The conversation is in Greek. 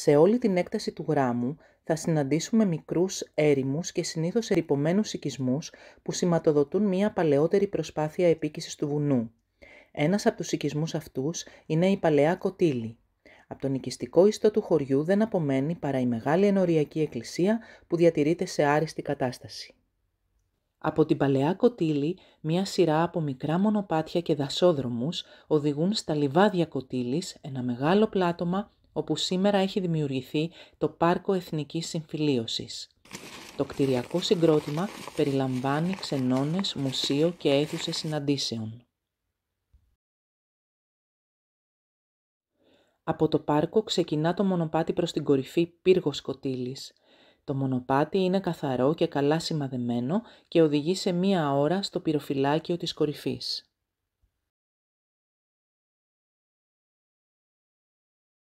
Σε όλη την έκταση του γράμμου θα συναντήσουμε μικρούς έρημους και συνήθως ερυπωμένους οικισμούς που σηματοδοτούν μια παλαιότερη προσπάθεια επίκυσης του βουνού. Ένας από τους οικισμούς αυτούς είναι η Παλαιά Κοτήλη. Από τον οικιστικό ιστό του χωριού δεν απομένει παρά η μεγάλη ενοριακή εκκλησία που διατηρείται σε άριστη κατάσταση. Από την Παλαιά Κοτήλη, μία σειρά από μικρά μονοπάτια και δασόδρομους οδηγούν στα λιβάδια Κοτήλης, ένα μεγάλο πλάτωμα όπου σήμερα έχει δημιουργηθεί το Πάρκο Εθνικής Συμφιλίωσης. Το κτηριακό συγκρότημα περιλαμβάνει ξενώνες, μουσείο και αίθουσες συναντήσεων. Από το πάρκο ξεκινά το μονοπάτι προς την κορυφή πύργος Κοτήλης. Το μονοπάτι είναι καθαρό και καλά σημαδεμένο και οδηγεί σε μία ώρα στο πυροφυλάκιο της κορυφής.